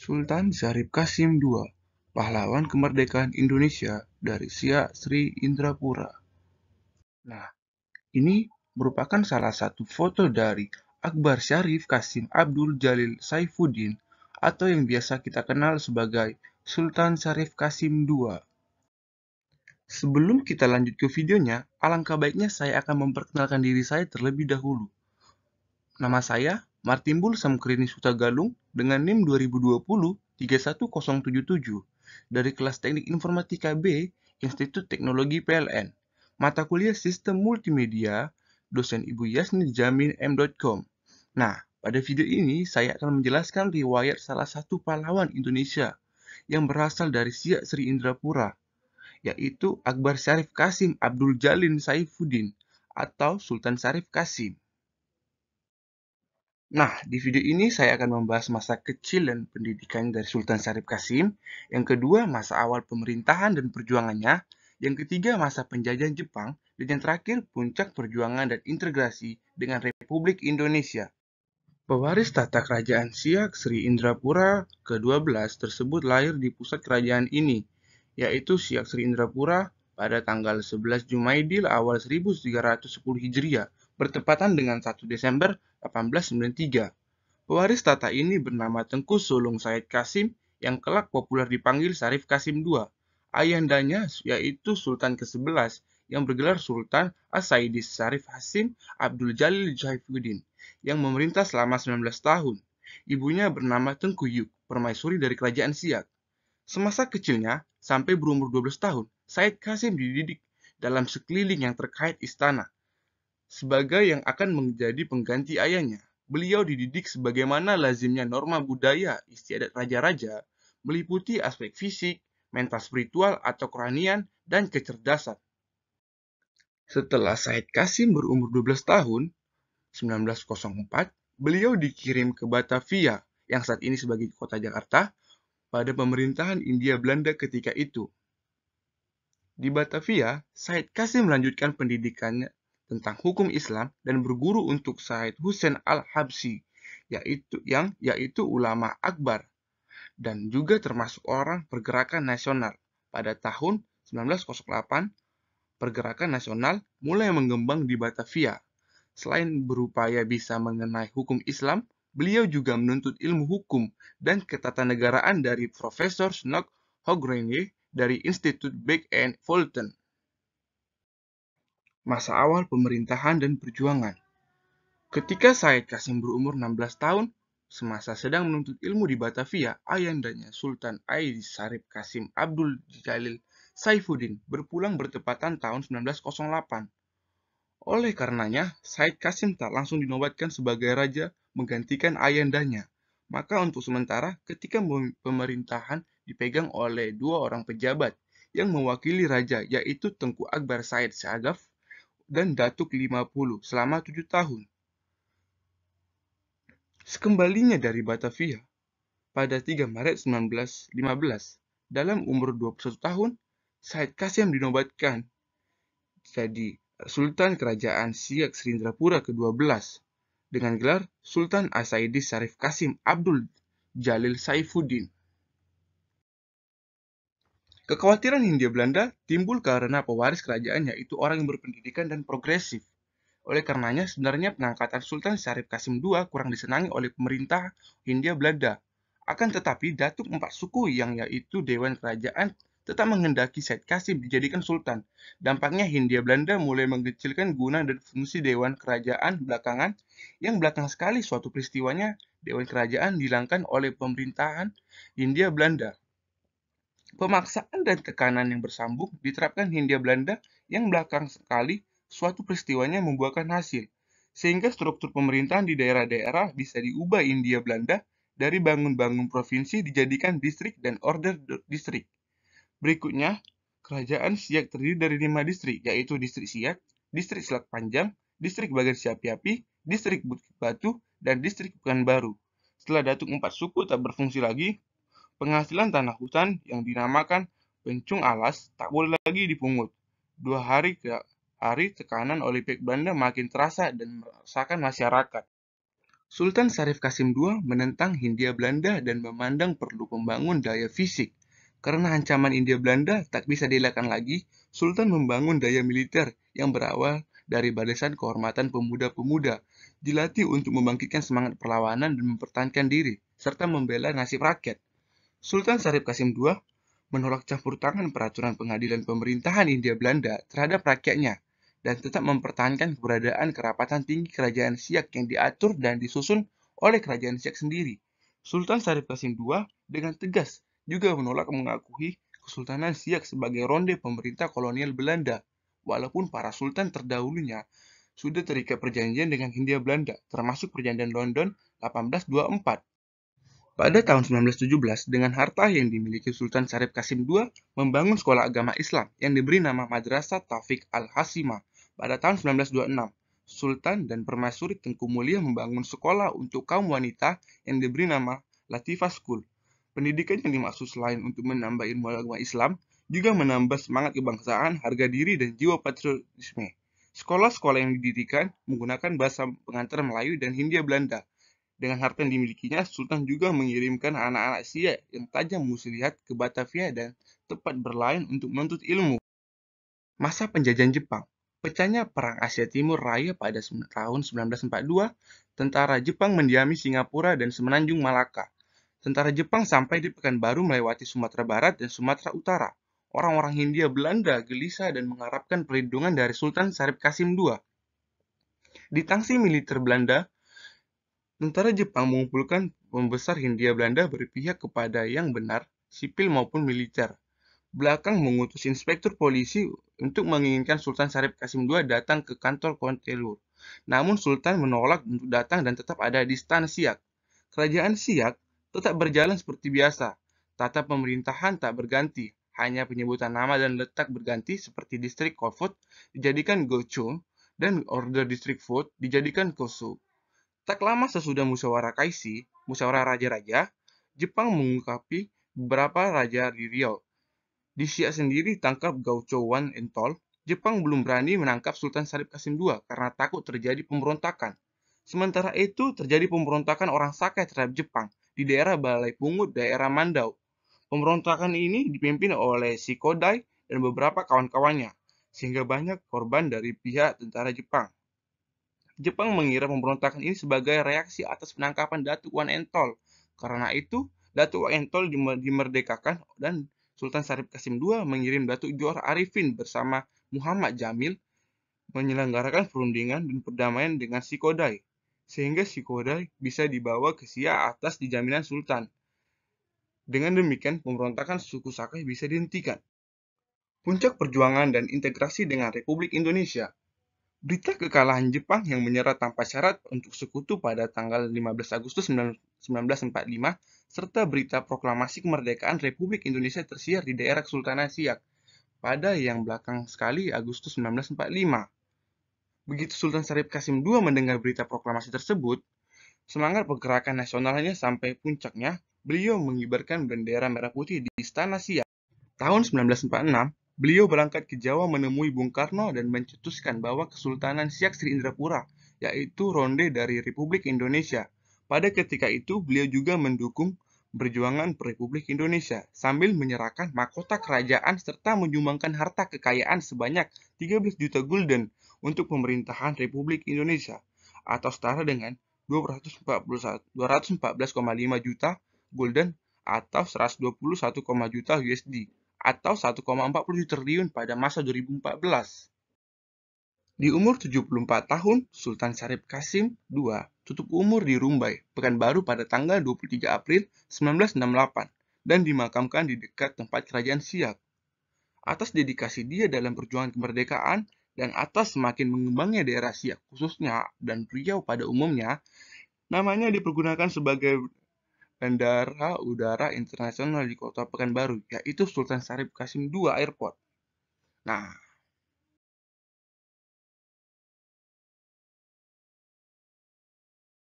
Sultan Syarif Kasim II, pahlawan kemerdekaan Indonesia dari Sia Sri Indrapura. Nah, ini merupakan salah satu foto dari Akbar Syarif Kasim Abdul Jalil Saifuddin atau yang biasa kita kenal sebagai Sultan Syarif Kasim II. Sebelum kita lanjut ke videonya, alangkah baiknya saya akan memperkenalkan diri saya terlebih dahulu. Nama saya Martin Samkrini Suta Galung dengan NIM 2020 31077 dari kelas Teknik Informatika B Institut Teknologi PLN. Mata kuliah Sistem Multimedia, dosen Ibu Yasni Jamin M.com. Nah, pada video ini saya akan menjelaskan riwayat salah satu pahlawan Indonesia yang berasal dari Siak Sri Indrapura, yaitu Akbar Syarif Kasim Abdul Jalin Saifuddin atau Sultan Syarif Kasim. Nah, di video ini saya akan membahas masa kecil dan pendidikan dari Sultan Syarif Kasim, yang kedua masa awal pemerintahan dan perjuangannya, yang ketiga masa penjajahan Jepang, dan yang terakhir puncak perjuangan dan integrasi dengan Republik Indonesia. Pewaris tata kerajaan Siak Sri Indrapura ke-12 tersebut lahir di pusat kerajaan ini, yaitu Siak Sri Indrapura pada tanggal 11 Jumaidil awal 1310 Hijriah, bertepatan dengan 1 Desember 1893. Pewaris tata ini bernama Tengku Sulung Said Kasim yang kelak populer dipanggil Sarif Kasim II. Ayahandanya yaitu Sultan ke-11 yang bergelar Sultan As-Saidi Sarif Hasim Abdul Jalil Jaifuddin yang memerintah selama 19 tahun. Ibunya bernama Tengku Yuk, permaisuri dari kerajaan Siak. Semasa kecilnya, sampai berumur 12 tahun, Said Kasim dididik dalam sekeliling yang terkait istana, sebagai yang akan menjadi pengganti ayahnya. Beliau dididik sebagaimana lazimnya norma budaya istiadat raja-raja, meliputi aspek fisik, mental spiritual atau keranian, dan kecerdasan. Setelah Said Kasim berumur 12 tahun, 1904, beliau dikirim ke Batavia, yang saat ini sebagai kota Jakarta, pada pemerintahan India Belanda ketika itu. Di Batavia, Said Kasim melanjutkan pendidikannya tentang hukum Islam dan berguru untuk Said Hussein Al-Habsi, yaitu yang yaitu ulama akbar dan juga termasuk orang pergerakan nasional. Pada tahun 1908, pergerakan nasional mulai mengembang di Batavia. Selain berupaya bisa mengenai hukum Islam, beliau juga menuntut ilmu hukum dan ketatanegaraan dari Profesor Snock Hogrenge dari Institut Beck and Fulton masa awal pemerintahan dan perjuangan. Ketika Said Kasim berumur 16 tahun, semasa sedang menuntut ilmu di Batavia, ayandanya Sultan Aidi Sarip Kasim Abdul Jalil Saifuddin berpulang bertepatan tahun 1908. Oleh karenanya, Said Kasim tak langsung dinobatkan sebagai raja menggantikan ayandanya. Maka untuk sementara, ketika pemerintahan dipegang oleh dua orang pejabat yang mewakili raja, yaitu Tengku Akbar Said Syagaf dan Datuk 50 selama tujuh tahun. Sekembalinya dari Batavia pada 3 Maret 1915 dalam umur 21 tahun, Said Kasim dinobatkan jadi Sultan Kerajaan Siak Serindrapura ke-12 dengan gelar Sultan Asaidi Sarif Kasim Abdul Jalil Saifuddin. Kekhawatiran Hindia Belanda timbul karena pewaris kerajaan yaitu orang yang berpendidikan dan progresif. Oleh karenanya, sebenarnya penangkatan Sultan Syarif Kasim II kurang disenangi oleh pemerintah Hindia Belanda. Akan tetapi, Datuk Empat Suku yang yaitu Dewan Kerajaan tetap menghendaki Syed Kasim dijadikan sultan. Dampaknya Hindia Belanda mulai mengecilkan guna dan fungsi Dewan Kerajaan belakangan yang belakang sekali suatu peristiwanya Dewan Kerajaan dihilangkan oleh pemerintahan Hindia Belanda. Pemaksaan dan tekanan yang bersambung diterapkan Hindia Belanda yang belakang sekali suatu peristiwanya membuahkan hasil, sehingga struktur pemerintahan di daerah-daerah bisa diubah Hindia Belanda dari bangun-bangun provinsi dijadikan distrik dan order distrik. Berikutnya, kerajaan Siak terdiri dari lima distrik, yaitu distrik Siak, distrik Selat Panjang, distrik Bagan Siapi-Api, distrik Bukit Batu, dan distrik baru Setelah Datuk empat suku tak berfungsi lagi, Penghasilan tanah hutan yang dinamakan pencung alas tak boleh lagi dipungut. Dua hari ke hari tekanan Olimpik Belanda makin terasa dan merasakan masyarakat. Sultan Syarif Kasim II menentang Hindia Belanda dan memandang perlu membangun daya fisik. Karena ancaman India Belanda tak bisa dilakukan lagi, Sultan membangun daya militer yang berawal dari balasan kehormatan pemuda-pemuda, dilatih untuk membangkitkan semangat perlawanan dan mempertahankan diri, serta membela nasib rakyat. Sultan Syarif Kasim II menolak campur tangan peraturan pengadilan pemerintahan India Belanda terhadap rakyatnya dan tetap mempertahankan keberadaan kerapatan tinggi kerajaan Siak yang diatur dan disusun oleh kerajaan Siak sendiri. Sultan Syarif Kasim II dengan tegas juga menolak mengakui Kesultanan Siak sebagai ronde pemerintah kolonial Belanda, walaupun para sultan terdahulunya sudah terikat perjanjian dengan Hindia Belanda, termasuk perjanjian London 1824 pada tahun 1917, dengan harta yang dimiliki Sultan Syarif Kasim II, membangun sekolah agama Islam yang diberi nama Madrasah Taufik al Hasima. pada tahun 1926. Sultan dan Permaisuri Tengku Mulia membangun sekolah untuk kaum wanita yang diberi nama Latifah School. Pendidikan yang dimaksud selain untuk menambah ilmu agama Islam, juga menambah semangat kebangsaan, harga diri, dan jiwa patriotisme. Sekolah-sekolah yang didirikan menggunakan bahasa pengantar Melayu dan Hindia Belanda – dengan harta yang dimilikinya, Sultan juga mengirimkan anak-anak Sia yang tajam muslihat ke Batavia dan tempat berlain untuk menuntut ilmu. Masa penjajahan Jepang Pecahnya Perang Asia Timur Raya pada tahun 1942, tentara Jepang mendiami Singapura dan Semenanjung Malaka. Tentara Jepang sampai di Pekanbaru melewati Sumatera Barat dan Sumatera Utara. Orang-orang Hindia Belanda gelisah dan mengharapkan perlindungan dari Sultan Sarip Kasim II. Di tangsi militer Belanda, Tentara Jepang mengumpulkan pembesar Hindia Belanda berpihak kepada yang benar, sipil maupun militer. Belakang mengutus inspektur polisi untuk menginginkan Sultan Syarif Kasim II datang ke kantor Kontelur. Namun Sultan menolak untuk datang dan tetap ada di istana Siak. Kerajaan Siak tetap berjalan seperti biasa. Tata pemerintahan tak berganti, hanya penyebutan nama dan letak berganti seperti distrik Kofut dijadikan Gocho dan order distrik Fut dijadikan Kosu. Tak lama sesudah musyawarah Kaisi, musyawarah raja-raja, Jepang mengungkapi beberapa raja di Riau. Di Syiak sendiri tangkap Gaucho Wan Entol, Jepang belum berani menangkap Sultan Salib Kasim II karena takut terjadi pemberontakan. Sementara itu, terjadi pemberontakan orang Sakai terhadap Jepang di daerah Balai Pungut, daerah Mandau. Pemberontakan ini dipimpin oleh Shikodai dan beberapa kawan-kawannya, sehingga banyak korban dari pihak tentara Jepang. Jepang mengira pemberontakan ini sebagai reaksi atas penangkapan Datu Wan Entol. Karena itu, Datu Wan Entol dimerdekakan dan Sultan Sarip Kasim II mengirim Datu Johor Arifin bersama Muhammad Jamil menyelenggarakan perundingan dan perdamaian dengan Sikodai, sehingga Sikodai bisa dibawa ke Sia atas dijaminan Sultan. Dengan demikian, pemberontakan suku Sakai bisa dihentikan. Puncak perjuangan dan integrasi dengan Republik Indonesia Berita kekalahan Jepang yang menyerah tanpa syarat untuk sekutu pada tanggal 15 Agustus 1945 serta berita proklamasi kemerdekaan Republik Indonesia tersiar di daerah Kesultanan Siak pada yang belakang sekali Agustus 1945. Begitu Sultan Syarif Kasim II mendengar berita proklamasi tersebut, semangat pergerakan nasionalnya sampai puncaknya, beliau mengibarkan bendera merah putih di Istana Siak. Tahun 1946, Beliau berangkat ke Jawa menemui Bung Karno dan mencetuskan bahwa Kesultanan Siak Sri Indrapura, yaitu ronde dari Republik Indonesia. Pada ketika itu, beliau juga mendukung perjuangan Republik Indonesia sambil menyerahkan mahkota kerajaan serta menyumbangkan harta kekayaan sebanyak 13 juta gulden untuk pemerintahan Republik Indonesia atau setara dengan 214,5 juta gulden atau 121,5 juta USD atau 1,47 triliun pada masa 2014. Di umur 74 tahun, Sultan Syarif Kasim II tutup umur di Rumbai, Pekanbaru pada tanggal 23 April 1968 dan dimakamkan di dekat tempat kerajaan Siak. Atas dedikasi dia dalam perjuangan kemerdekaan dan atas semakin mengembangnya daerah Siak khususnya dan Riau pada umumnya, namanya dipergunakan sebagai Bandara Udara Internasional di Kota Pekanbaru, yaitu Sultan Syarif Kasim II Airport. Nah,